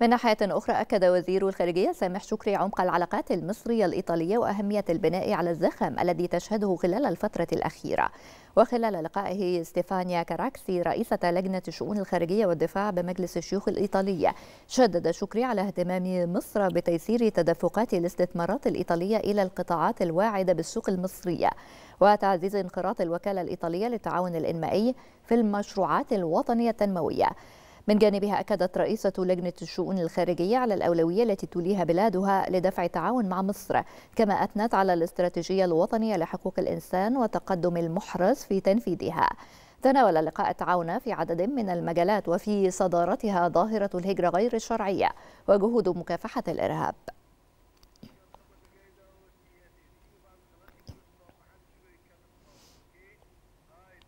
من ناحية أخرى أكد وزير الخارجية سامح شكري عمق العلاقات المصرية الإيطالية وأهمية البناء على الزخم الذي تشهده خلال الفترة الأخيرة وخلال لقائه ستيفانيا كاراكسي رئيسة لجنة الشؤون الخارجية والدفاع بمجلس الشيوخ الإيطالية شدد شكري على اهتمام مصر بتيسير تدفقات الاستثمارات الإيطالية إلى القطاعات الواعدة بالسوق المصرية وتعزيز انخراط الوكالة الإيطالية للتعاون الإنمائي في المشروعات الوطنية التنموية من جانبها أكدت رئيسة لجنة الشؤون الخارجية على الأولوية التي توليها بلادها لدفع التعاون مع مصر كما أثنت على الاستراتيجية الوطنية لحقوق الإنسان وتقدم المحرز في تنفيذها تناول اللقاء التعاون في عدد من المجالات وفي صدارتها ظاهرة الهجرة غير الشرعية وجهود مكافحة الإرهاب